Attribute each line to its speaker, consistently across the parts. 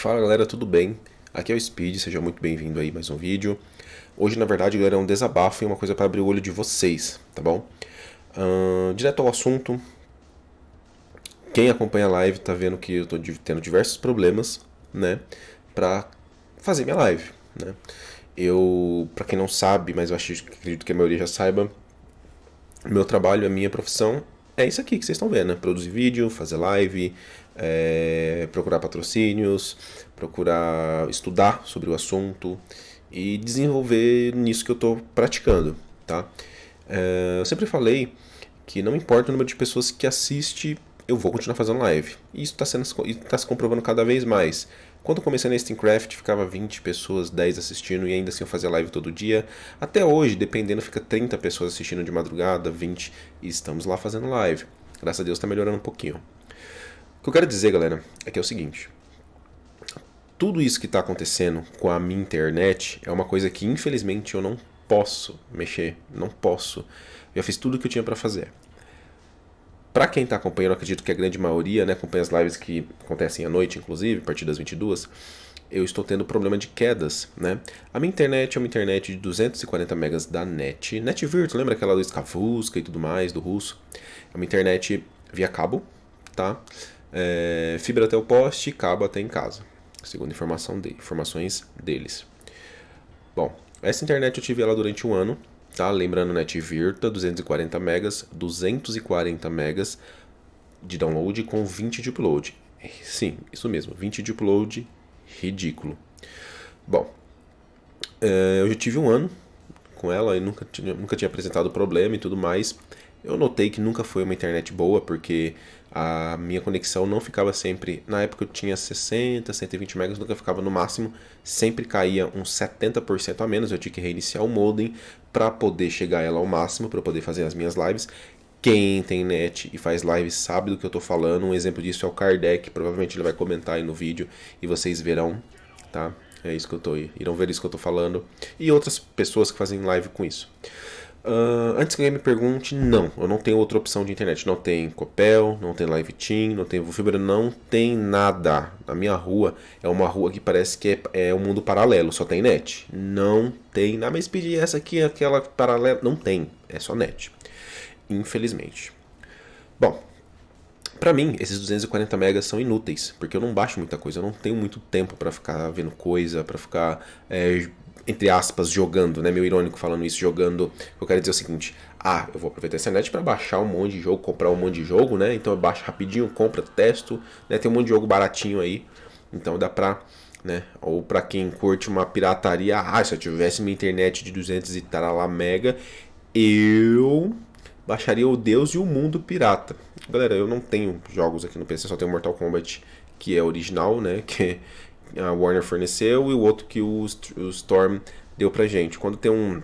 Speaker 1: Fala galera, tudo bem? Aqui é o Speed, seja muito bem-vindo aí mais um vídeo. Hoje, na verdade, galera, é um desabafo e uma coisa para abrir o olho de vocês, tá bom? Uh, direto ao assunto, quem acompanha a live tá vendo que eu tô tendo diversos problemas, né, pra fazer minha live, né? Eu, para quem não sabe, mas eu acho, acredito que a maioria já saiba, meu trabalho, a minha profissão é isso aqui que vocês estão vendo, né? Produzir vídeo, fazer live, é, procurar patrocínios, procurar estudar sobre o assunto e desenvolver nisso que eu estou praticando, tá? É, eu sempre falei que não importa o número de pessoas que assiste, eu vou continuar fazendo live. E isso está tá se comprovando cada vez mais. Quando eu comecei na Steamcraft, ficava 20 pessoas, 10 assistindo e ainda assim eu fazia live todo dia. Até hoje, dependendo, fica 30 pessoas assistindo de madrugada, 20 e estamos lá fazendo live. Graças a Deus está melhorando um pouquinho. O que eu quero dizer, galera, é que é o seguinte. Tudo isso que está acontecendo com a minha internet é uma coisa que, infelizmente, eu não posso mexer. Não posso. Eu fiz tudo o que eu tinha para fazer. Para quem está acompanhando, acredito que a grande maioria né, acompanha as lives que acontecem à noite, inclusive, a partir das 22 eu estou tendo problema de quedas, né? A minha internet é uma internet de 240 megas da NET. NET Virtual, lembra aquela do Skavuska e tudo mais, do russo? É uma internet via cabo, tá? é, fibra até o poste, cabo até em casa, segundo informação de, informações deles. Bom, essa internet eu tive ela durante um ano, tá? Lembrando, né, NetVirta, 240 megas, 240 megas de download com 20 de upload. Sim, isso mesmo, 20 de upload, ridículo. Bom, é, eu já tive um ano com ela e nunca tinha, nunca tinha apresentado problema e tudo mais. Eu notei que nunca foi uma internet boa, porque a minha conexão não ficava sempre. Na época eu tinha 60, 120 megas, nunca ficava no máximo, sempre caía uns 70% a menos. Eu tinha que reiniciar o modem para poder chegar ela ao máximo, para poder fazer as minhas lives. Quem tem net e faz live sabe do que eu estou falando. Um exemplo disso é o Kardec, provavelmente ele vai comentar aí no vídeo e vocês verão, tá? É isso que eu estou irão ver isso que eu estou falando e outras pessoas que fazem live com isso. Uh, antes que alguém me pergunte, não, eu não tenho outra opção de internet. Não tem Copel, não tem Live Team, não tem Vufibra, não tem nada. A minha rua é uma rua que parece que é, é um mundo paralelo, só tem net. Não tem nada, mas pedir essa aqui, aquela paralela, não tem, é só net. Infelizmente. Bom, para mim, esses 240 megas são inúteis, porque eu não baixo muita coisa, eu não tenho muito tempo para ficar vendo coisa, para ficar é, entre aspas, jogando, né? Meu irônico falando isso, jogando. Eu quero dizer é o seguinte: ah, eu vou aproveitar essa net para baixar um monte de jogo, comprar um monte de jogo, né? Então eu baixo rapidinho, compra, testo, né? Tem um monte de jogo baratinho aí, então dá pra, né? Ou para quem curte uma pirataria, ah, se eu tivesse minha internet de 200 e tal lá mega, eu baixaria o Deus e o Mundo Pirata. Galera, eu não tenho jogos aqui no PC, só tenho Mortal Kombat que é original, né? Que, a Warner forneceu e o outro que o, o Storm deu pra gente. Quando tem um,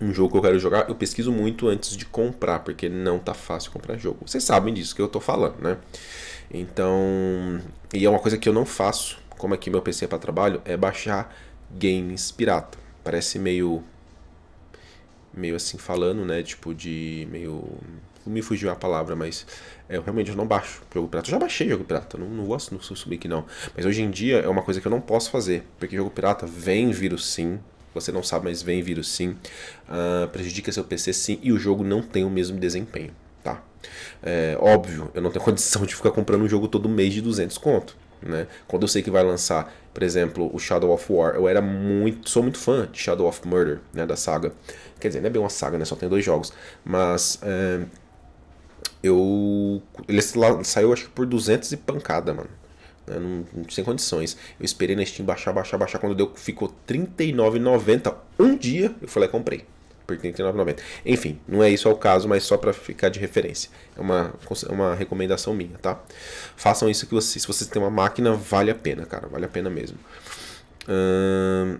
Speaker 1: um jogo que eu quero jogar, eu pesquiso muito antes de comprar, porque não tá fácil comprar jogo. Vocês sabem disso que eu tô falando, né? Então, e é uma coisa que eu não faço, como aqui é meu PC é para trabalho, é baixar games pirata. Parece meio meio assim falando, né, tipo de meio Tipo, me fugiu a palavra, mas é, eu realmente não baixo jogo pirata. Eu já baixei jogo pirata, não, não gosto não subir que não. Mas hoje em dia é uma coisa que eu não posso fazer, porque jogo pirata vem vírus sim, você não sabe, mas vem vírus sim, uh, prejudica seu PC sim, e o jogo não tem o mesmo desempenho, tá? É, óbvio, eu não tenho condição de ficar comprando um jogo todo mês de 200 conto. Né? Quando eu sei que vai lançar, por exemplo, o Shadow of War, eu era muito, sou muito fã de Shadow of Murder, né, da saga. Quer dizer, não é bem uma saga, né, só tem dois jogos, mas é, eu. Ele saiu acho que por 200 e pancada, mano. Não, não, sem condições. Eu esperei na Steam baixar, baixar, baixar. Quando deu, ficou R$39,90 um dia. Eu falei, comprei. Por R$39,90. Enfim, não é isso é o caso, mas só para ficar de referência. É uma, é uma recomendação minha, tá? Façam isso que vocês se vocês têm uma máquina, vale a pena, cara. Vale a pena mesmo. Hum,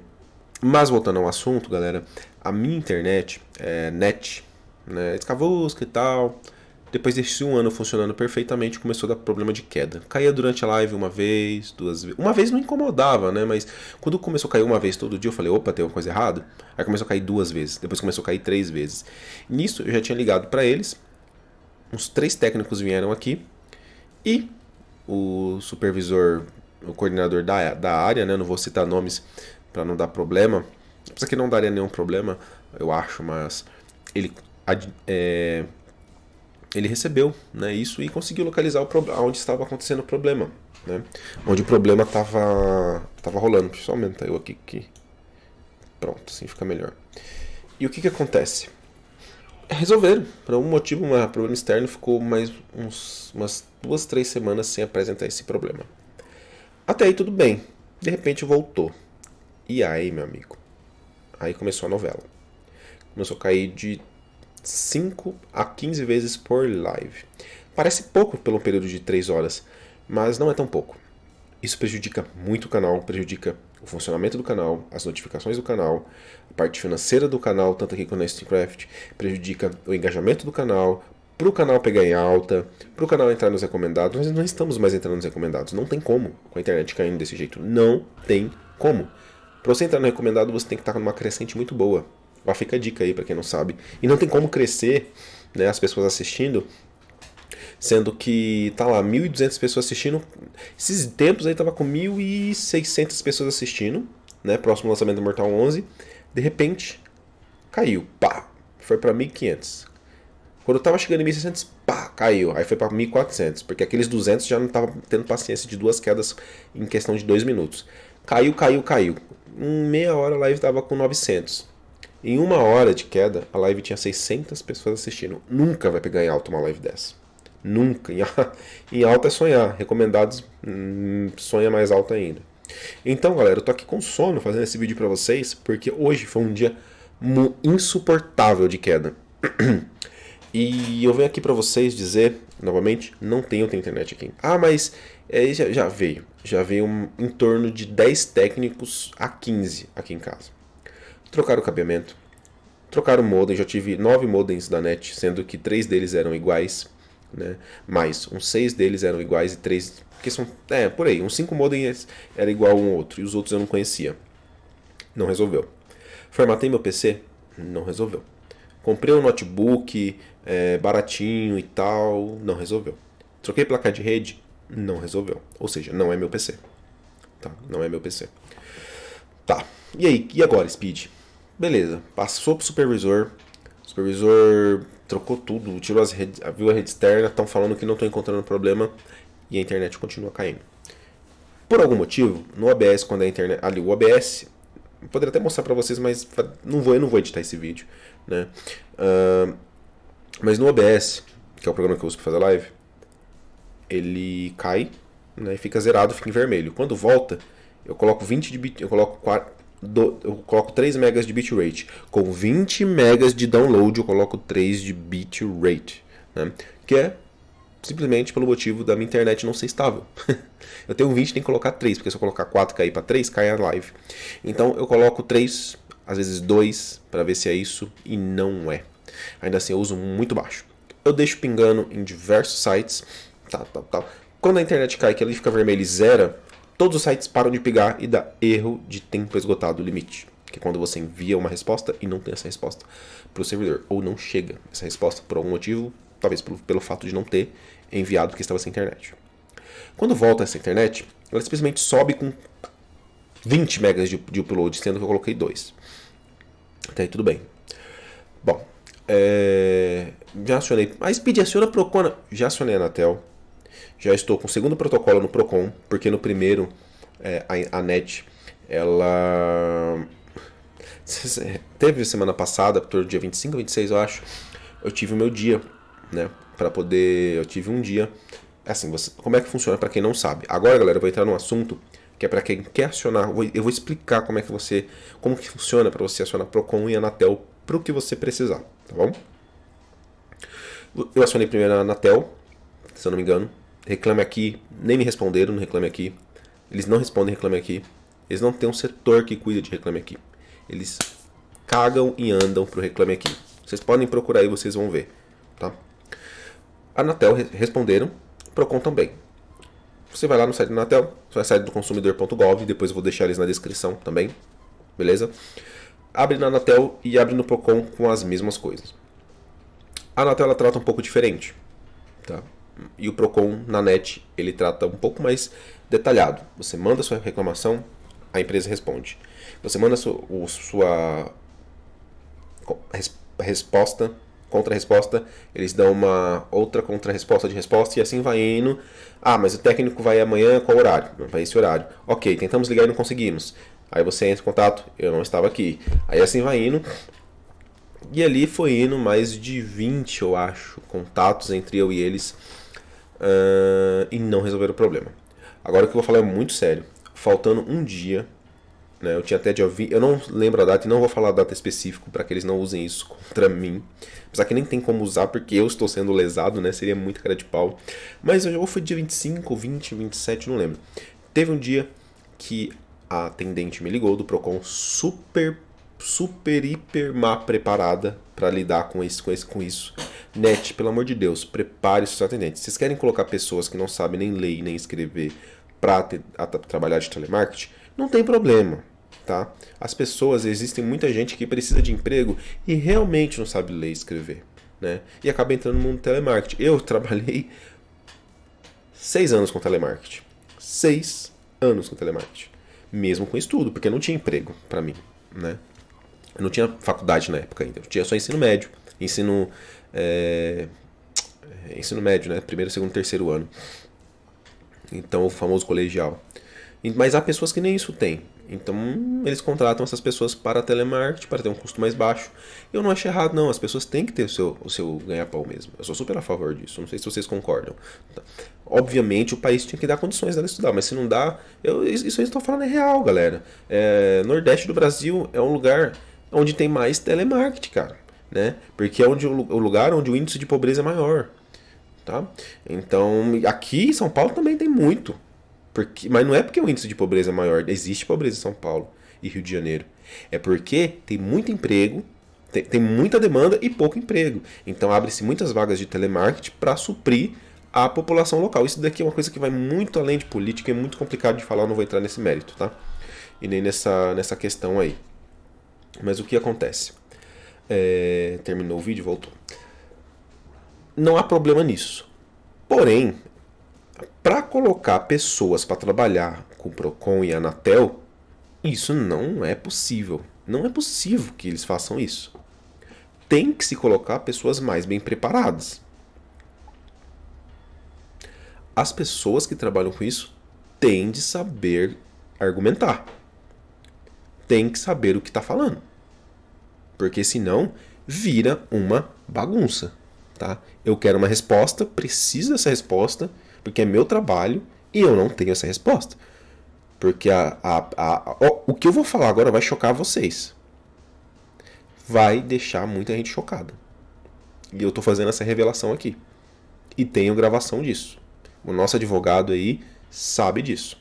Speaker 1: mas voltando ao assunto, galera. A minha internet, é, net, né, escavusca e tal depois desse um ano funcionando perfeitamente, começou a dar problema de queda. Caía durante a live uma vez, duas vezes. Uma vez não incomodava, né? Mas quando começou a cair uma vez todo dia, eu falei, opa, tem alguma coisa errada. Aí começou a cair duas vezes, depois começou a cair três vezes. Nisso, eu já tinha ligado para eles. Uns três técnicos vieram aqui. E o supervisor, o coordenador da, da área, né? Não vou citar nomes para não dar problema. Apesar que não daria nenhum problema, eu acho, mas ele... É, ele recebeu né, isso e conseguiu localizar o onde estava acontecendo o problema. Né? Onde o problema estava tava rolando. Deixa eu aumentar eu aqui. Que... Pronto, assim fica melhor. E o que, que acontece? Resolveram. Por algum motivo, um problema externo ficou mais uns, umas duas, três semanas sem apresentar esse problema. Até aí tudo bem. De repente voltou. E aí, meu amigo? Aí começou a novela. Começou a cair de 5 a 15 vezes por live. Parece pouco pelo período de 3 horas, mas não é tão pouco. Isso prejudica muito o canal, prejudica o funcionamento do canal, as notificações do canal, a parte financeira do canal, tanto aqui quanto na Steamcraft, prejudica o engajamento do canal, para o canal pegar em alta, para o canal entrar nos recomendados. Nós não estamos mais entrando nos recomendados, não tem como com a internet caindo desse jeito, não tem como. Para você entrar no recomendado, você tem que estar numa crescente muito boa. Mas fica a dica aí para quem não sabe. E não tem como crescer, né, as pessoas assistindo, sendo que tá lá 1.200 pessoas assistindo. Esses tempos aí tava com 1.600 pessoas assistindo, né, próximo lançamento do Mortal 11. De repente, caiu, pá, foi para 1.500. Quando eu tava chegando em 1.600, pá, caiu. Aí foi para 1.400, porque aqueles 200 já não tava tendo paciência de duas quedas em questão de dois minutos. Caiu, caiu, caiu. Em meia hora a live tava com 900. Em uma hora de queda, a live tinha 600 pessoas assistindo. Nunca vai pegar em alta uma live dessa. Nunca. Em alta é sonhar. Recomendados, hum, sonha mais alto ainda. Então, galera, eu tô aqui com sono fazendo esse vídeo para vocês, porque hoje foi um dia insuportável de queda. E eu venho aqui para vocês dizer, novamente, não tem outra internet aqui. Ah, mas é, já, já, veio. Já veio um, em torno de 10 técnicos a 15 aqui em casa trocar o cabeamento, trocar o modem. Já tive nove modems da NET, sendo que três deles eram iguais, né? Mais uns seis deles eram iguais e três que são é por aí. Uns cinco modems era igual um outro e os outros eu não conhecia. Não resolveu. Formatei meu PC, não resolveu. Comprei um notebook é, baratinho e tal, não resolveu. Troquei placa de rede, não resolveu. Ou seja, não é meu PC. Tá, não é meu PC. Tá. E aí, e agora, Speed? Beleza, passou pro supervisor. O supervisor trocou tudo, tirou as redes, viu a rede externa, estão falando que não estão encontrando problema e a internet continua caindo. Por algum motivo, no OBS, quando a internet. Ali, o OBS. Poderia até mostrar para vocês, mas não vou, eu não vou editar esse vídeo. Né? Uh, mas no OBS, que é o programa que eu uso para fazer live, ele cai né, e fica zerado, fica em vermelho. Quando volta, eu coloco 20 de bit, eu coloco 4, do, eu coloco 3 megas de bitrate. Com 20 megas de download, eu coloco 3 de bitrate. Né? Que é simplesmente pelo motivo da minha internet não ser estável. eu tenho 20 tem que colocar 3, porque se eu colocar 4 cair para 3, cai a live. Então eu coloco 3, às vezes 2, para ver se é isso, e não é. Ainda assim eu uso muito baixo. Eu deixo pingando em diversos sites. Tá, tá, tá. Quando a internet cai, que ele fica vermelho e zera, todos os sites param de pegar e dá erro de tempo esgotado limite. Que é quando você envia uma resposta e não tem essa resposta para o servidor. Ou não chega essa resposta por algum motivo, talvez pelo, pelo fato de não ter enviado que estava sem internet. Quando volta essa internet, ela simplesmente sobe com 20 megas de, de upload, sendo que eu coloquei 2. Até aí tudo bem. Bom, é... já acionei. A Speed aciona a Procona. Já acionei a Anatel. Já estou com o segundo protocolo no Procon, porque no primeiro é, a, a NET ela teve semana passada, por dia 25, 26, eu acho, eu tive o meu dia, né, para poder, eu tive um dia. É assim, você, como é que funciona para quem não sabe? Agora, galera, eu vou entrar num assunto que é para quem quer acionar, eu vou, eu vou explicar como é que você, como que funciona para você acionar Procon e Anatel pro que você precisar, tá bom? Eu acionei primeiro a Anatel, se eu não me engano, Reclame Aqui, nem me responderam no Reclame Aqui. Eles não respondem Reclame Aqui. Eles não têm um setor que cuida de Reclame Aqui. Eles cagam e andam pro Reclame Aqui. Vocês podem procurar aí, vocês vão ver, tá? Anatel responderam, Procon também. Você vai lá no site da Anatel, vai site do consumidor.gov, depois eu vou deixar eles na descrição também, beleza? Abre na Anatel e abre no Procon com as mesmas coisas. A Anatel ela trata um pouco diferente, tá? e o Procon na net ele trata um pouco mais detalhado. Você manda sua reclamação, a empresa responde. Você manda sua, sua resposta, contra-resposta, eles dão uma outra contra-resposta de resposta e assim vai indo. Ah, mas o técnico vai amanhã, qual horário? Vai esse horário. Ok, tentamos ligar e não conseguimos. Aí você entra em contato, eu não estava aqui. Aí assim vai indo. E ali foi indo mais de 20, eu acho, contatos entre eu e eles uh, e não resolveram o problema. Agora o que eu vou falar é muito sério. Faltando um dia, né, eu tinha até de ouvir, eu não lembro a data e não vou falar a data específica para que eles não usem isso contra mim. Apesar que nem tem como usar porque eu estou sendo lesado, né? Seria muito cara de pau. Mas ou foi dia 25, 20, 27, não lembro. Teve um dia que a atendente me ligou do Procon super super, hiper má preparada para lidar com isso, com, isso com isso. NET, pelo amor de Deus, prepare seus atendentes. Vocês querem colocar pessoas que não sabem nem ler nem escrever para trabalhar de telemarketing? Não tem problema, tá? As pessoas, existem muita gente que precisa de emprego e realmente não sabe ler e escrever, né? E acaba entrando no mundo telemarketing. Eu trabalhei seis anos com telemarketing. Seis anos com telemarketing. Mesmo com estudo, porque não tinha emprego para mim, né? Eu não tinha faculdade na época ainda, eu tinha só ensino médio, ensino é, é ensino médio, né? Primeiro, segundo, terceiro ano. Então, o famoso colegial. Mas há pessoas que nem isso têm. Então, eles contratam essas pessoas para telemarketing, para ter um custo mais baixo. Eu não acho errado, não. As pessoas têm que ter o seu, o seu ganha-pau mesmo. Eu sou super a favor disso. Não sei se vocês concordam. Obviamente, o país tinha que dar condições dela estudar, mas se não dá. Eu, isso eu estou falando é real, galera. É, Nordeste do Brasil é um lugar onde tem mais telemarketing, cara, né? Porque é onde o lugar onde o índice de pobreza é maior, tá? Então, aqui em São Paulo também tem muito. Porque, mas não é porque o índice de pobreza é maior, existe pobreza em São Paulo e Rio de Janeiro. É porque tem muito emprego, tem, tem muita demanda e pouco emprego. Então abre-se muitas vagas de telemarketing para suprir a população local. Isso daqui é uma coisa que vai muito além de política, é muito complicado de falar, eu não vou entrar nesse mérito, tá? E nem nessa, nessa questão aí. Mas o que acontece? É, terminou o vídeo, voltou. Não há problema nisso. Porém, para colocar pessoas para trabalhar com o Procon e a Anatel, isso não é possível. Não é possível que eles façam isso. Tem que se colocar pessoas mais bem preparadas. As pessoas que trabalham com isso têm de saber argumentar tem que saber o que está falando. Porque senão vira uma bagunça. Tá? Eu quero uma resposta, preciso dessa resposta, porque é meu trabalho e eu não tenho essa resposta. Porque a, a, a, ó, o que eu vou falar agora vai chocar vocês. Vai deixar muita gente chocada. E eu estou fazendo essa revelação aqui. E tenho gravação disso. O nosso advogado aí sabe disso.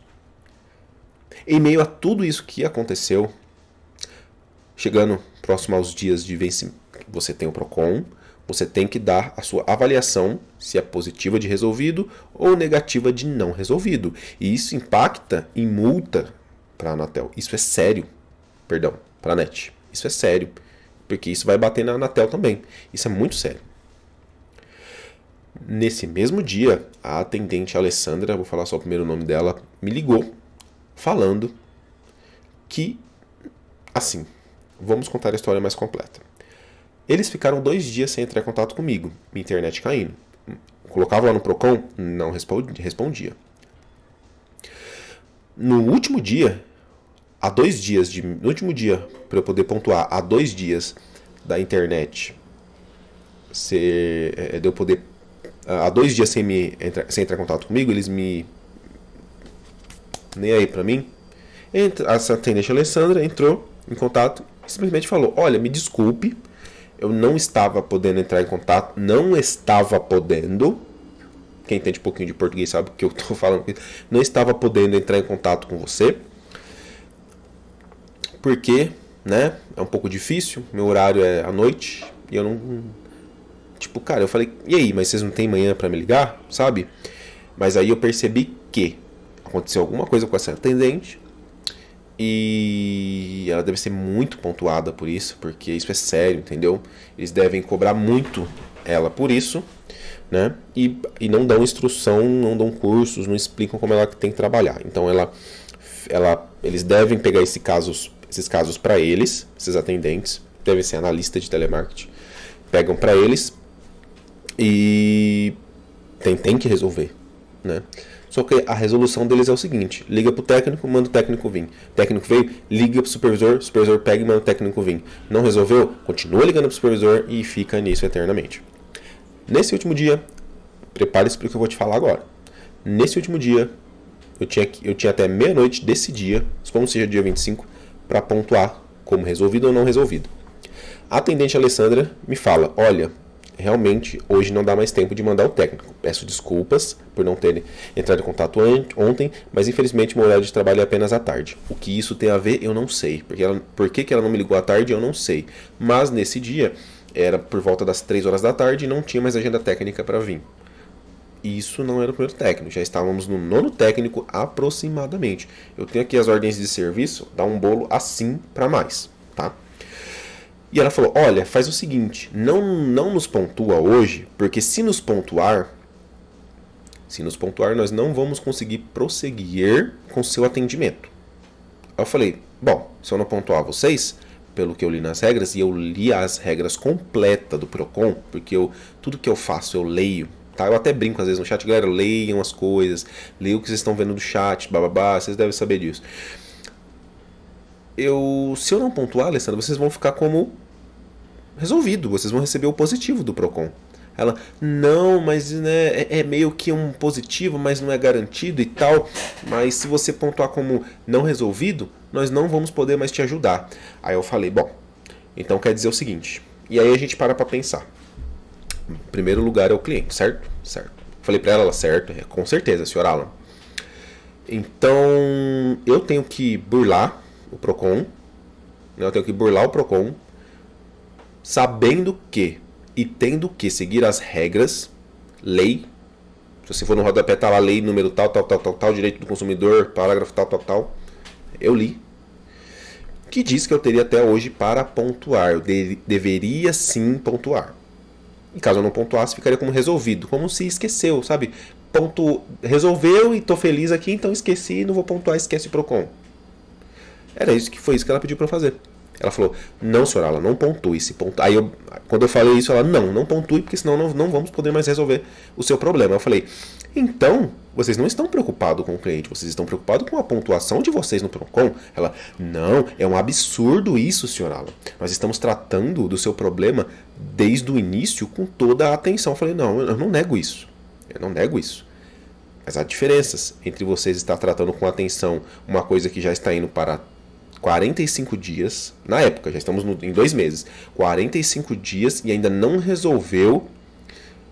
Speaker 1: Em meio a tudo isso que aconteceu, chegando próximo aos dias de vencimento, você tem o PROCON, você tem que dar a sua avaliação se é positiva de resolvido ou negativa de não resolvido. E isso impacta em multa para a Anatel. Isso é sério. Perdão, para a NET. Isso é sério. Porque isso vai bater na Anatel também. Isso é muito sério. Nesse mesmo dia, a atendente Alessandra, vou falar só o primeiro nome dela, me ligou falando que, assim, vamos contar a história mais completa. Eles ficaram dois dias sem entrar em contato comigo, minha internet caindo. Colocava lá no Procon, não respondia. No último dia, há dois dias de, no último dia para eu poder pontuar, há dois dias da internet ser, é, de eu poder há dois dias sem me sem entrar em contato comigo, eles me nem aí para mim. a atendente Alessandra entrou em contato e simplesmente falou: Olha, me desculpe, eu não estava podendo entrar em contato, não estava podendo. Quem entende um pouquinho de português sabe o que eu estou falando. Não estava podendo entrar em contato com você. Porque, né, é um pouco difícil, meu horário é à noite e eu não tipo, cara, eu falei: "E aí, mas vocês não têm manhã para me ligar?", sabe? Mas aí eu percebi que aconteceu alguma coisa com essa atendente e ela deve ser muito pontuada por isso, porque isso é sério, entendeu? Eles devem cobrar muito ela por isso, né? E, e não dão instrução, não dão cursos, não explicam como ela tem que trabalhar. Então ela, ela, eles devem pegar esse casos, esses casos para eles, esses atendentes, devem ser analista de telemarketing, pegam para eles e tem, tem que resolver, né? Só que a resolução deles é o seguinte: liga pro técnico, manda o técnico vir. O técnico veio, liga pro supervisor, o supervisor pega e manda o técnico vir. Não resolveu? Continua ligando pro supervisor e fica nisso eternamente. Nesse último dia, prepare-se para o que eu vou te falar agora. Nesse último dia, eu tinha, eu tinha até meia-noite desse dia, suponho seja dia 25, para pontuar como resolvido ou não resolvido. A atendente Alessandra me fala: olha, realmente hoje não dá mais tempo de mandar o técnico. Peço desculpas por não ter entrado em contato ontem, mas infelizmente meu horário de trabalho é apenas à tarde. O que isso tem a ver, eu não sei. Porque ela, por que, que ela não me ligou à tarde, eu não sei. Mas nesse dia, era por volta das 3 horas da tarde e não tinha mais agenda técnica para vir. Isso não era o primeiro técnico, já estávamos no nono técnico aproximadamente. Eu tenho aqui as ordens de serviço, dá um bolo assim para mais, tá? E ela falou: Olha, faz o seguinte, não, não nos pontua hoje, porque se nos pontuar, se nos pontuar, nós não vamos conseguir prosseguir com seu atendimento. Eu falei: Bom, se eu não pontuar vocês, pelo que eu li nas regras, e eu li as regras completa do Procon, porque eu, tudo que eu faço eu leio. Tá? Eu até brinco às vezes no chat, galera, leiam as coisas, leiam o que vocês estão vendo do chat, bababá, vocês devem saber disso. Eu, se eu não pontuar, Alessandro, vocês vão ficar como resolvido, vocês vão receber o positivo do PROCON. Ela, não, mas né, é, é, meio que um positivo, mas não é garantido e tal. Mas se você pontuar como não resolvido, nós não vamos poder mais te ajudar. Aí eu falei, bom, então quer dizer o seguinte. E aí a gente para para pensar. Em primeiro lugar é o cliente, certo? Certo. Falei para ela, ela, certo, é, com certeza, senhor Alan. Então eu tenho que burlar o Procon. Né, eu tenho que burlar o Procon sabendo que e tendo que seguir as regras, lei, se você for no rodapé tá lá lei número tal, tal, tal, tal, tal, direito do consumidor, parágrafo tal, tal, tal, eu li, que diz que eu teria até hoje para pontuar, eu de deveria sim pontuar. E caso eu não pontuasse, ficaria como resolvido, como se esqueceu, sabe? Ponto... Resolveu e tô feliz aqui, então esqueci, não vou pontuar, esquece Procon. Era isso que foi isso que ela pediu para fazer. Ela falou, não, senhora, ela não pontue. esse ponto Aí, eu, quando eu falei isso, ela, não, não pontue, porque senão não, não vamos poder mais resolver o seu problema. Eu falei, então, vocês não estão preocupados com o cliente, vocês estão preocupados com a pontuação de vocês no PROCON? Ela, não, é um absurdo isso, senhora Nós estamos tratando do seu problema desde o início com toda a atenção. Eu falei, não, eu não nego isso. Eu não nego isso. Mas há diferenças entre vocês estar tratando com atenção uma coisa que já está indo para 45 dias, na época, já estamos no, em dois meses, 45 dias e ainda não resolveu,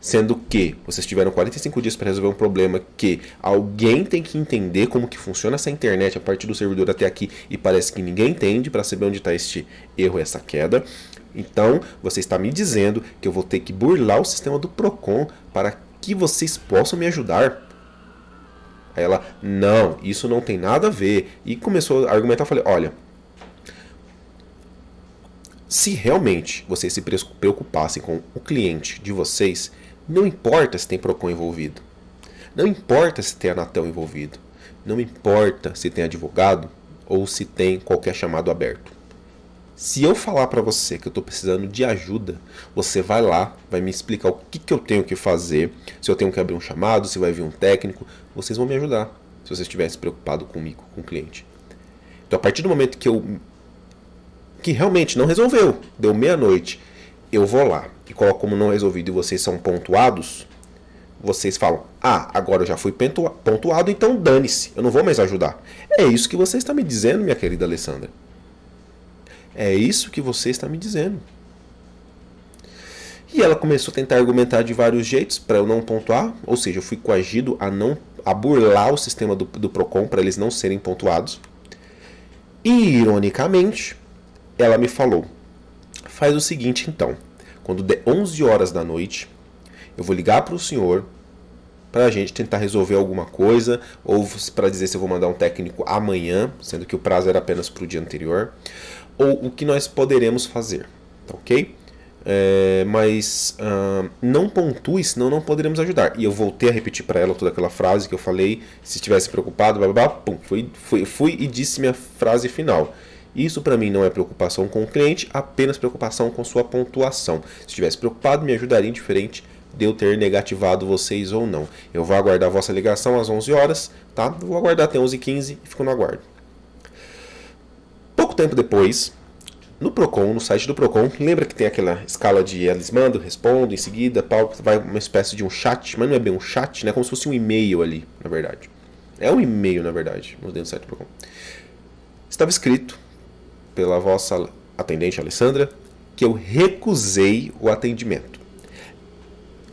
Speaker 1: sendo que vocês tiveram 45 dias para resolver um problema que alguém tem que entender como que funciona essa internet a partir do servidor até aqui e parece que ninguém entende para saber onde está este erro, essa queda. Então, você está me dizendo que eu vou ter que burlar o sistema do Procon para que vocês possam me ajudar Aí ela, não, isso não tem nada a ver. E começou a argumentar, eu falei, olha, se realmente vocês se preocupassem com o cliente de vocês, não importa se tem PROCON envolvido. Não importa se tem Anatel envolvido. Não importa se tem advogado ou se tem qualquer chamado aberto. Se eu falar para você que eu estou precisando de ajuda, você vai lá, vai me explicar o que, que eu tenho que fazer, se eu tenho que abrir um chamado, se vai vir um técnico, vocês vão me ajudar, se você estivesse preocupado comigo, com o cliente. Então, a partir do momento que eu. que realmente não resolveu, deu meia-noite, eu vou lá e coloco como não resolvido e vocês são pontuados, vocês falam: Ah, agora eu já fui pontuado, então dane-se, eu não vou mais ajudar. É isso que você está me dizendo, minha querida Alessandra. É isso que você está me dizendo. E ela começou a tentar argumentar de vários jeitos para eu não pontuar, ou seja, eu fui coagido a não a burlar o sistema do, do Procon para eles não serem pontuados. E ironicamente, ela me falou: "Faz o seguinte então, quando der 11 horas da noite, eu vou ligar para o senhor para a gente tentar resolver alguma coisa, ou para dizer se eu vou mandar um técnico amanhã, sendo que o prazo era apenas para o dia anterior, ou o que nós poderemos fazer, tá ok? É, mas uh, não pontue, senão não poderemos ajudar. E eu voltei a repetir para ela toda aquela frase que eu falei, se estivesse preocupado, blá, blá, blá pum, fui, fui, fui e disse minha frase final. Isso para mim não é preocupação com o cliente, apenas preocupação com sua pontuação. Se estivesse preocupado, me ajudaria indiferente de eu ter negativado vocês ou não. Eu vou aguardar a vossa ligação às 11 horas, tá? Vou aguardar até 11h15 e fico no aguardo pouco tempo depois, no Procon, no site do Procon, lembra que tem aquela escala de eles mandam, respondem, em seguida, pau, vai uma espécie de um chat, mas não é bem um chat, né? Como se fosse um e-mail ali, na verdade. É um e-mail, na verdade, dentro do site do Procon. Estava escrito pela vossa atendente Alessandra que eu recusei o atendimento.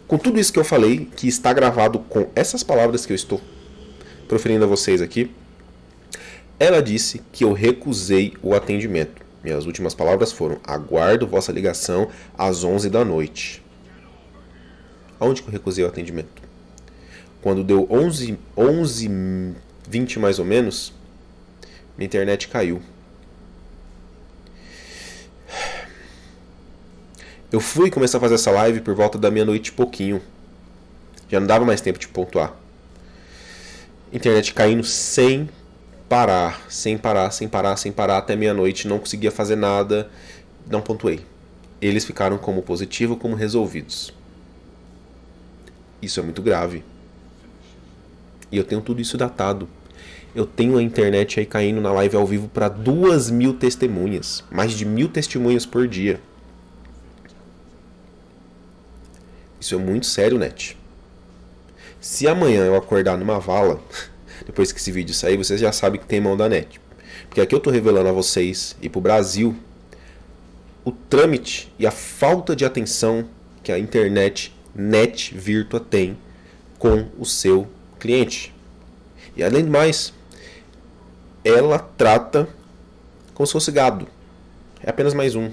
Speaker 1: Com tudo isso que eu falei, que está gravado com essas palavras que eu estou proferindo a vocês aqui, ela disse que eu recusei o atendimento. Minhas últimas palavras foram: aguardo vossa ligação às 11 da noite. Aonde que eu recusei o atendimento? Quando deu 11, 11 20 mais ou menos, minha internet caiu. Eu fui começar a fazer essa live por volta da meia-noite e pouquinho. Já não dava mais tempo de pontuar. Internet caindo sem parar, sem parar, sem parar, sem parar até meia-noite, não conseguia fazer nada, não pontuei. Eles ficaram como positivo, como resolvidos. Isso é muito grave. E eu tenho tudo isso datado. Eu tenho a internet aí caindo na live ao vivo para duas mil testemunhas. Mais de mil testemunhas por dia. Isso é muito sério, net. Se amanhã eu acordar numa vala, depois que esse vídeo sair, vocês já sabem que tem mão da NET. Porque aqui eu estou revelando a vocês e para o Brasil o trâmite e a falta de atenção que a internet NET Virtua tem com o seu cliente. E além de mais, ela trata como se fosse gado. É apenas mais um.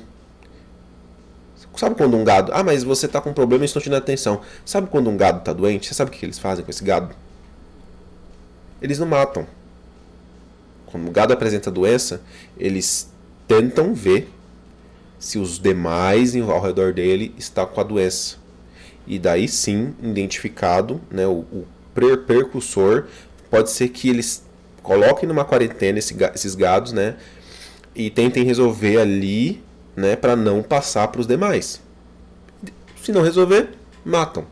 Speaker 1: Sabe quando um gado. Ah, mas você está com um problema e estou te dando atenção. Sabe quando um gado está doente? Você sabe o que eles fazem com esse gado? eles não matam. Quando o gado apresenta doença, eles tentam ver se os demais ao redor dele está com a doença. E daí sim, identificado, né, o, o precursor, pode ser que eles coloquem numa quarentena esse, esses gados, né, e tentem resolver ali, né, para não passar para os demais. Se não resolver, matam.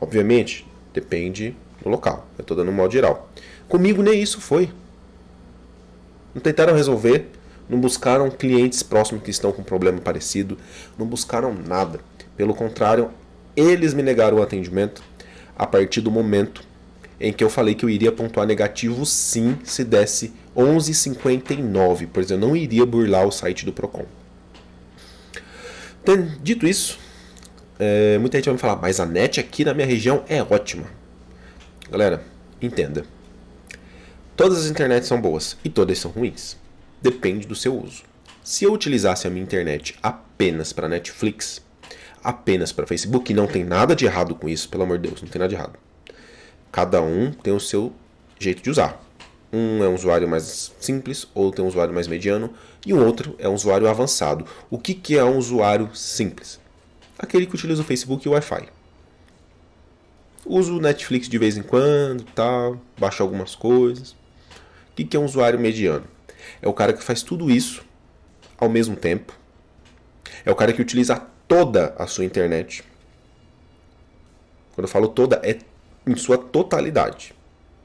Speaker 1: Obviamente, depende do local. Eu estou dando um modo geral. Comigo nem isso foi. Não tentaram resolver, não buscaram clientes próximos que estão com um problema parecido, não buscaram nada. Pelo contrário, eles me negaram o atendimento a partir do momento em que eu falei que eu iria pontuar negativo sim se desse 11,59, pois eu não iria burlar o site do Procon. Então, dito isso, é, muita gente vai me falar, mas a net aqui na minha região é ótima. Galera, entenda. Todas as internets são boas e todas são ruins. Depende do seu uso. Se eu utilizasse a minha internet apenas para Netflix, apenas para Facebook, não tem nada de errado com isso, pelo amor de Deus, não tem nada de errado. Cada um tem o seu jeito de usar. Um é um usuário mais simples, outro é um usuário mais mediano e o outro é um usuário avançado. O que, que é um usuário simples? Aquele que utiliza o Facebook e o Wi-Fi. Uso o Netflix de vez em quando, tal, baixo algumas coisas, o que é um usuário mediano? É o cara que faz tudo isso ao mesmo tempo. É o cara que utiliza toda a sua internet. Quando eu falo toda, é em sua totalidade.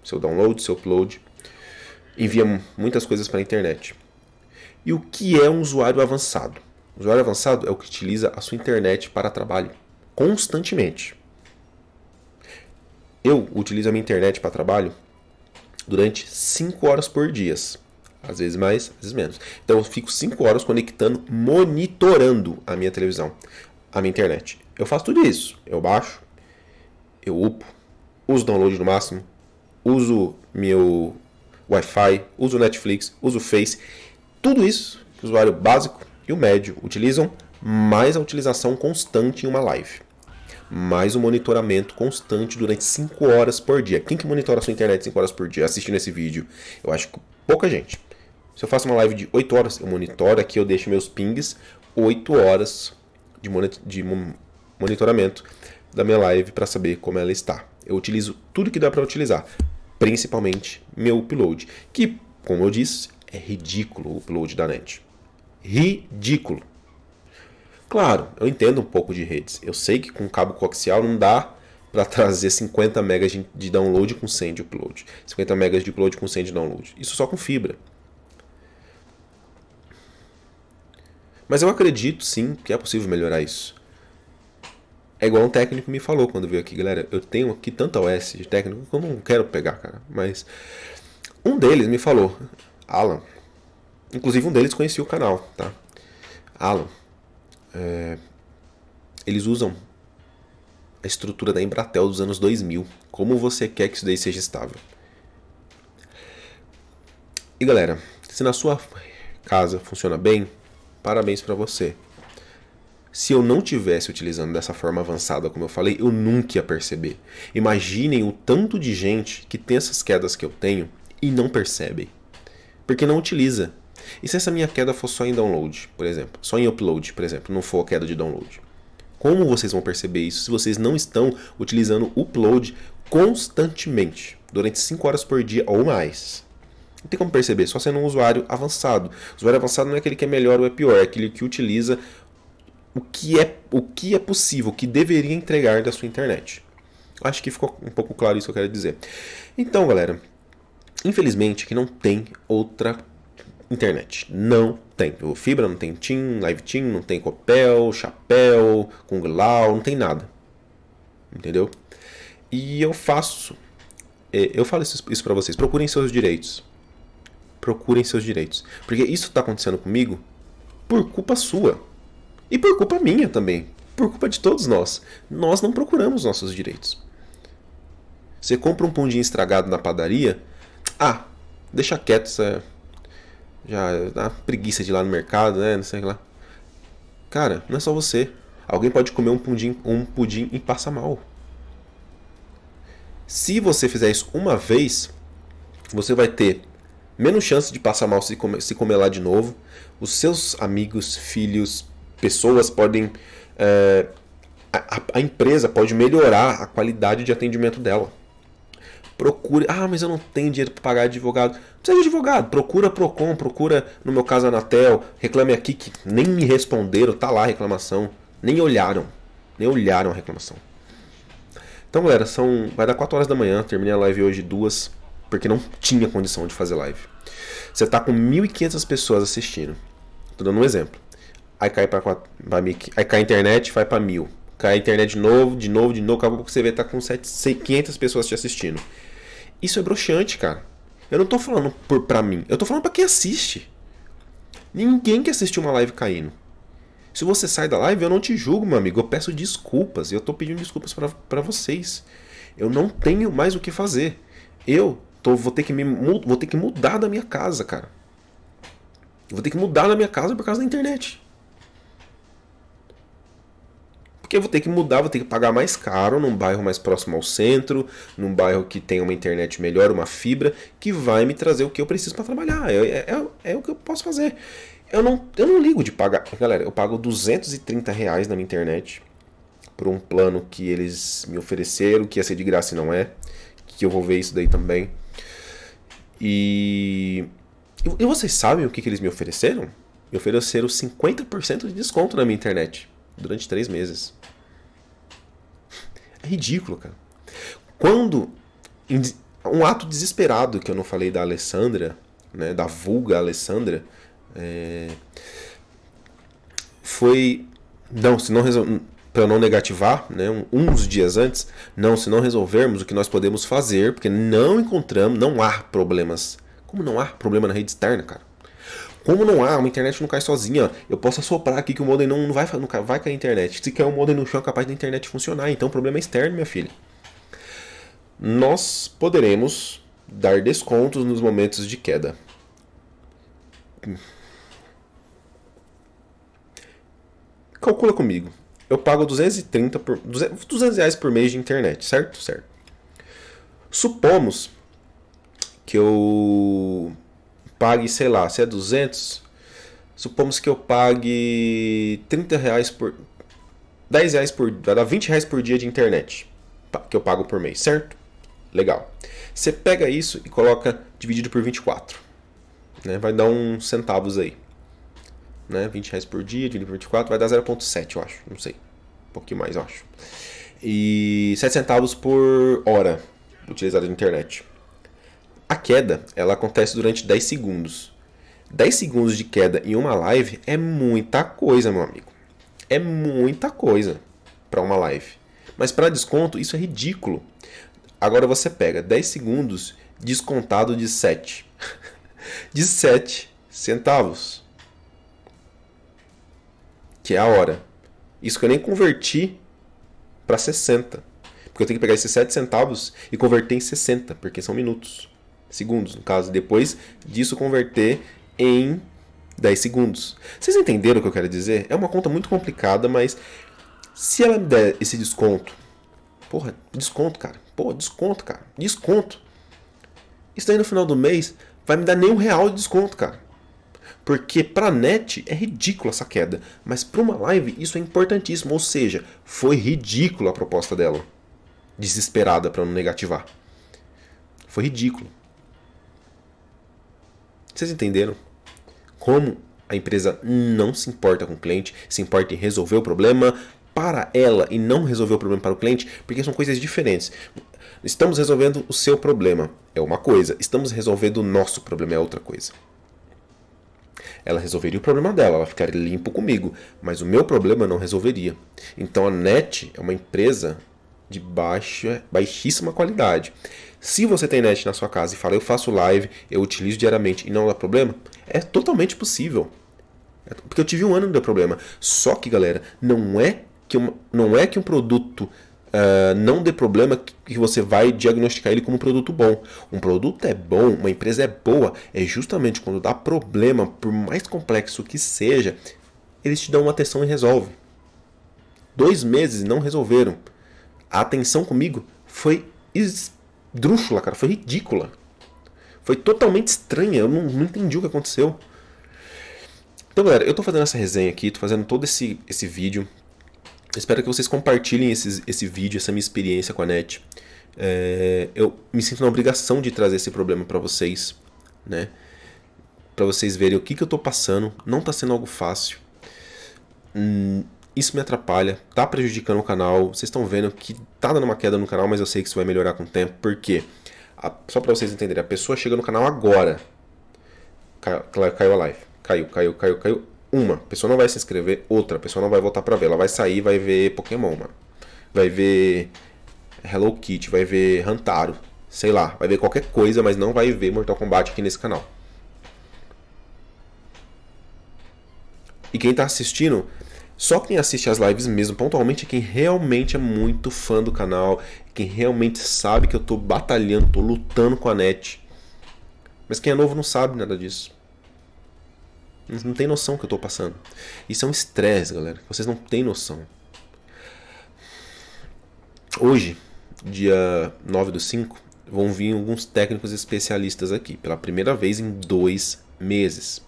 Speaker 1: Seu download, seu upload. Envia muitas coisas para a internet. E o que é um usuário avançado? O usuário avançado é o que utiliza a sua internet para trabalho constantemente. Eu utilizo a minha internet para trabalho durante 5 horas por dia. Às vezes mais, às vezes menos. Então eu fico 5 horas conectando, monitorando a minha televisão, a minha internet. Eu faço tudo isso. Eu baixo, eu upo, uso download no máximo, uso meu Wi-Fi, uso Netflix, uso Face. Tudo isso que o usuário básico e o médio utilizam, mais a utilização constante em uma live mais um monitoramento constante durante 5 horas por dia. Quem que monitora a sua internet 5 horas por dia assistindo esse vídeo? Eu acho que pouca gente. Se eu faço uma live de 8 horas, eu monitoro aqui, eu deixo meus pings 8 horas de, de monitoramento da minha live para saber como ela está. Eu utilizo tudo que dá para utilizar, principalmente meu upload, que, como eu disse, é ridículo o upload da net. Ridículo. Claro, eu entendo um pouco de redes. Eu sei que com cabo coaxial não dá para trazer 50 megas de download com 100 de upload. 50 megas de upload com 100 de download. Isso só com fibra. Mas eu acredito sim que é possível melhorar isso. É igual um técnico me falou quando veio aqui, galera. Eu tenho aqui tanta OS de técnico que eu não quero pegar, cara. Mas um deles me falou, Alan. Inclusive um deles conhecia o canal, tá? Alan, é, eles usam a estrutura da Embratel dos anos 2000. Como você quer que isso daí seja estável? E galera, se na sua casa funciona bem, parabéns para você. Se eu não tivesse utilizando dessa forma avançada, como eu falei, eu nunca ia perceber. Imaginem o tanto de gente que tem essas quedas que eu tenho e não percebe. Porque não utiliza. E se essa minha queda for só em download, por exemplo, só em upload, por exemplo, não for queda de download? Como vocês vão perceber isso se vocês não estão utilizando o upload constantemente, durante 5 horas por dia ou mais? Não tem como perceber, só sendo um usuário avançado. O usuário avançado não é aquele que é melhor ou é pior, é aquele que utiliza o que é, o que é possível, o que deveria entregar da sua internet. Acho que ficou um pouco claro isso que eu quero dizer. Então, galera, infelizmente que não tem outra internet. Não tem. O Fibra não tem TIM, Live TIM, não tem Copel, Chapéu, Kung Lao, não tem nada. Entendeu? E eu faço. É, eu falo isso, isso para vocês. Procurem seus direitos. Procurem seus direitos. Porque isso tá acontecendo comigo por culpa sua. E por culpa minha também. Por culpa de todos nós. Nós não procuramos nossos direitos. Você compra um pundinho estragado na padaria. Ah, deixa quieto essa já dá preguiça de ir lá no mercado, né? Não sei lá. Cara, não é só você. Alguém pode comer um pudim, um pudim e passa mal. Se você fizer isso uma vez, você vai ter menos chance de passar mal se comer, se comer lá de novo. Os seus amigos, filhos, pessoas podem. É, a, a empresa pode melhorar a qualidade de atendimento dela procure. Ah, mas eu não tenho dinheiro para pagar advogado. Não precisa de advogado. Procura Procon, procura, no meu caso, Anatel. Reclame aqui que nem me responderam. Tá lá a reclamação. Nem olharam. Nem olharam a reclamação. Então, galera, são vai dar 4 horas da manhã. Terminei a live hoje duas, porque não tinha condição de fazer live. Você tá com 1.500 pessoas assistindo. Tô dando um exemplo. Aí cai para aí cai a internet, vai para mil. Cai a internet de novo, de novo, de novo. Acabou que você vê tá com 700, 500 pessoas te assistindo. Isso é broxante, cara. Eu não tô falando por, pra mim, eu tô falando pra quem assiste. Ninguém quer assistir uma live caindo. Se você sai da live, eu não te julgo, meu amigo. Eu peço desculpas. Eu tô pedindo desculpas para vocês. Eu não tenho mais o que fazer. Eu tô, vou, ter que me, vou ter que mudar da minha casa, cara. Vou ter que mudar da minha casa por causa da internet. Porque eu vou ter que mudar, vou ter que pagar mais caro num bairro mais próximo ao centro, num bairro que tem uma internet melhor, uma fibra, que vai me trazer o que eu preciso para trabalhar. É, é, é, é, o que eu posso fazer. Eu não, eu não ligo de pagar. Galera, eu pago 230 reais na minha internet por um plano que eles me ofereceram, que ia ser de graça e não é. Que eu vou ver isso daí também. E. E vocês sabem o que, que eles me ofereceram? Me ofereceram 50% de desconto na minha internet durante três meses. É ridículo, cara. Quando. Um ato desesperado que eu não falei da Alessandra, né, da vulga Alessandra, é, foi. Não, se não Para não negativar, né, uns dias antes, não, se não resolvermos o que nós podemos fazer, porque não encontramos, não há problemas. Como não há problema na rede externa, cara? Como não há, uma internet não cai sozinha. Eu posso assoprar aqui que o modem não, não, vai, não vai cair a internet. Se cair um modem no chão, é capaz da internet funcionar. Então, problema é externo, minha filha. Nós poderemos dar descontos nos momentos de queda. Calcula comigo. Eu pago 230 por 200, 200 reais por mês de internet, certo? Certo. Supomos que eu pague, sei lá, se é 200, supomos que eu pague 30 reais por 10 reais por dá 20 reais por dia de internet que eu pago por mês, certo? Legal. Você pega isso e coloca dividido por 24. Né? Vai dar uns centavos aí. Né? 20 reais por dia, dividido por 24, vai dar 0,7, eu acho. Não sei. Um pouquinho mais, eu acho. E 7 centavos por hora utilizada na internet. A queda ela acontece durante 10 segundos. 10 segundos de queda em uma live é muita coisa, meu amigo. É muita coisa para uma live. Mas para desconto, isso é ridículo. Agora você pega 10 segundos descontado de 7. de 7 centavos. Que é a hora. Isso que eu nem converti para 60. Porque eu tenho que pegar esses 7 centavos e converter em 60, porque são minutos segundos, no caso, depois disso converter em 10 segundos. Vocês entenderam o que eu quero dizer? É uma conta muito complicada, mas se ela me der esse desconto, porra, desconto, cara, porra, desconto, cara, desconto. Isso daí no final do mês vai me dar nem um real de desconto, cara. Porque pra net é ridícula essa queda, mas para uma live isso é importantíssimo, ou seja, foi ridícula a proposta dela. Desesperada para não negativar. Foi ridículo. Vocês entenderam? Como a empresa não se importa com o cliente, se importa em resolver o problema para ela e não resolver o problema para o cliente, porque são coisas diferentes. Estamos resolvendo o seu problema, é uma coisa. Estamos resolvendo o nosso problema, é outra coisa. Ela resolveria o problema dela, ela ficaria limpo comigo, mas o meu problema não resolveria. Então a NET é uma empresa de baixa, baixíssima qualidade. Se você tem net na sua casa e fala, eu faço live, eu utilizo diariamente e não dá problema, é totalmente possível. É, porque eu tive um ano e não deu problema. Só que, galera, não é que, uma, não é que um produto Uh, não dê problema que você vai diagnosticar ele como um produto bom. Um produto é bom, uma empresa é boa, é justamente quando dá problema, por mais complexo que seja, eles te dão uma atenção e resolvem. Dois meses não resolveram. A atenção comigo foi drúxula, cara. Foi ridícula. Foi totalmente estranha. Eu não, não entendi o que aconteceu. Então, galera, eu tô fazendo essa resenha aqui, tô fazendo todo esse, esse vídeo. Espero que vocês compartilhem esse esse vídeo, essa minha experiência com a NET. É, eu me sinto na obrigação de trazer esse problema para vocês, né? Para vocês verem o que, que eu tô passando. Não tá sendo algo fácil. Hum, isso me atrapalha, tá prejudicando o canal. Vocês estão vendo que tá dando uma queda no canal, mas eu sei que isso vai melhorar com o tempo, porque a, só para vocês entenderem, a pessoa chega no canal agora. Caiu, caiu a live. Caiu, caiu, caiu, caiu. Uma, a pessoa não vai se inscrever, outra, a pessoa não vai voltar para ver. Ela vai sair, vai ver Pokémon, mano. Vai ver Hello Kitty, vai ver Hantaro, sei lá, vai ver qualquer coisa, mas não vai ver Mortal Kombat aqui nesse canal. E quem tá assistindo só quem assiste as lives mesmo pontualmente é quem realmente é muito fã do canal, quem realmente sabe que eu tô batalhando, tô lutando com a net. Mas quem é novo não sabe nada disso. Não tem noção que eu tô passando. Isso é um estresse, galera. Vocês não têm noção. Hoje, dia 9 do 5, vão vir alguns técnicos especialistas aqui, pela primeira vez em dois meses.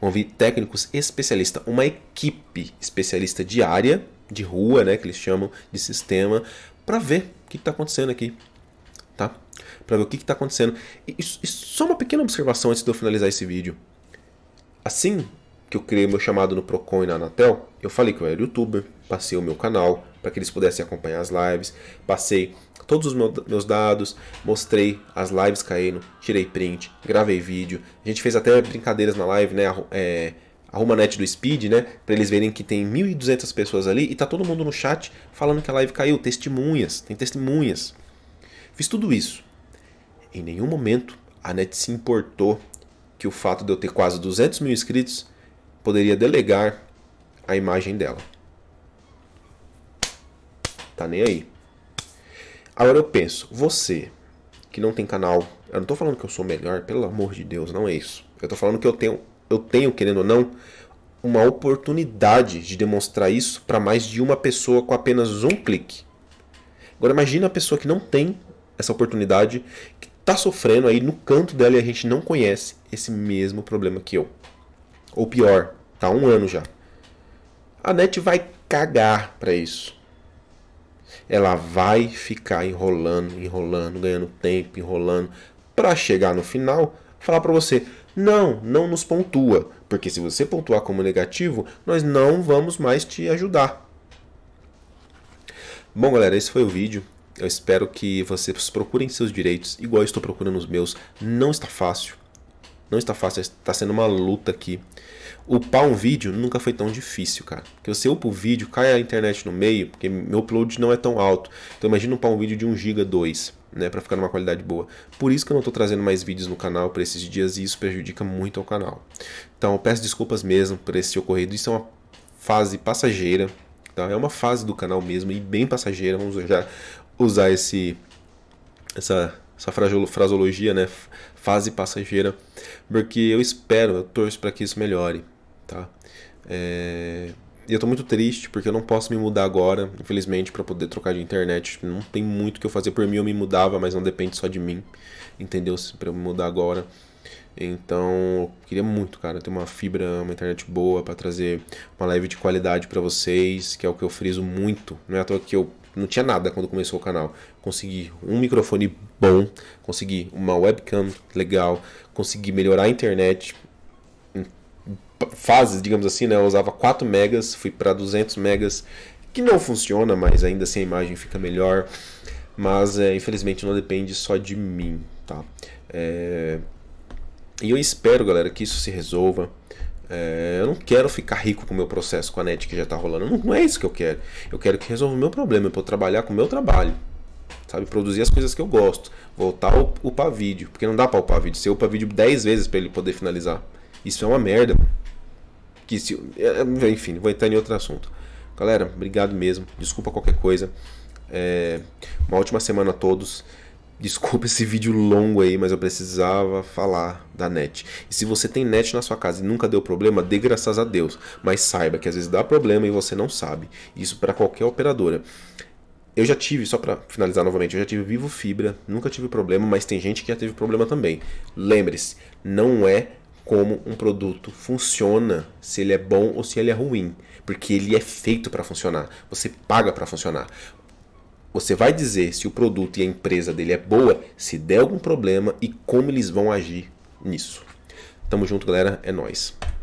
Speaker 1: Vão vir técnicos especialistas, uma equipe especialista de área, de rua, né, que eles chamam de sistema, para ver o que está acontecendo aqui. Tá? Para ver o que está acontecendo. E, e só uma pequena observação antes de eu finalizar esse vídeo. Assim que eu criei meu chamado no Procon e na Anatel, eu falei que eu era youtuber, passei o meu canal para que eles pudessem acompanhar as lives, passei todos os meus dados, mostrei as lives caindo, tirei print, gravei vídeo. A gente fez até brincadeiras na live, né? É, arruma a net do Speed, né? Para eles verem que tem 1.200 pessoas ali e tá todo mundo no chat falando que a live caiu. Testemunhas, tem testemunhas. Fiz tudo isso. Em nenhum momento a net se importou que o fato de eu ter quase 200 mil inscritos poderia delegar a imagem dela. Tá nem aí. Agora eu penso, você que não tem canal, eu não tô falando que eu sou melhor, pelo amor de Deus, não é isso. Eu tô falando que eu tenho, eu tenho querendo ou não, uma oportunidade de demonstrar isso para mais de uma pessoa com apenas um clique. Agora imagina a pessoa que não tem essa oportunidade, que tá sofrendo aí no canto dela e a gente não conhece esse mesmo problema que eu. Ou pior, tá há um ano já. A net vai cagar para isso ela vai ficar enrolando, enrolando, ganhando tempo, enrolando, para chegar no final, falar para você: não, não nos pontua, porque se você pontuar como negativo, nós não vamos mais te ajudar. Bom, galera, esse foi o vídeo. Eu espero que vocês procurem seus direitos, igual eu estou procurando os meus. Não está fácil. Não está fácil, está sendo uma luta aqui upar um vídeo nunca foi tão difícil, cara. Porque você upa o vídeo, cai a internet no meio, porque meu upload não é tão alto. Então imagina upar um vídeo de 1 GB 2, né, para ficar numa qualidade boa. Por isso que eu não estou trazendo mais vídeos no canal para esses dias e isso prejudica muito ao canal. Então peço desculpas mesmo por esse ocorrido. Isso é uma fase passageira, tá? É uma fase do canal mesmo e bem passageira. Vamos já usar esse essa essa fraseologia, né? Fase passageira, porque eu espero, eu torço para que isso melhore tá? É... E eu tô muito triste porque eu não posso me mudar agora, infelizmente, para poder trocar de internet. Não tem muito que eu fazer por mim, eu me mudava, mas não depende só de mim, entendeu? Para eu me mudar agora. Então, eu queria muito, cara, ter uma fibra, uma internet boa para trazer uma live de qualidade para vocês, que é o que eu friso muito. Não é à toa que eu não tinha nada quando começou o canal. Consegui um microfone bom, consegui uma webcam legal, consegui melhorar a internet, fases, digamos assim, né? Eu usava 4 megas, fui para 200 megas, que não funciona, mas ainda assim a imagem fica melhor. Mas é, infelizmente não depende só de mim, tá? É... E eu espero, galera, que isso se resolva. É, eu não quero ficar rico com o meu processo, com a net que já está rolando. Não, não, é isso que eu quero. Eu quero que resolva o meu problema, para vou trabalhar com o meu trabalho. Sabe? Produzir as coisas que eu gosto. Voltar a upar vídeo. Porque não dá para upar vídeo. Você upa vídeo 10 vezes para ele poder finalizar. Isso é uma merda. Que se, é, é, enfim, vou entrar em outro assunto. Galera, obrigado mesmo. Desculpa qualquer coisa. É, uma ótima semana a todos. Desculpa esse vídeo longo aí, mas eu precisava falar da net. E se você tem net na sua casa e nunca deu problema, dê graças a Deus. Mas saiba que às vezes dá problema e você não sabe. Isso para qualquer operadora. Eu já tive, só para finalizar novamente, eu já tive Vivo Fibra, nunca tive problema, mas tem gente que já teve problema também. Lembre-se, não é como um produto funciona, se ele é bom ou se ele é ruim, porque ele é feito para funcionar. Você paga para funcionar. Você vai dizer se o produto e a empresa dele é boa, se der algum problema e como eles vão agir nisso. Tamo junto, galera, é nós.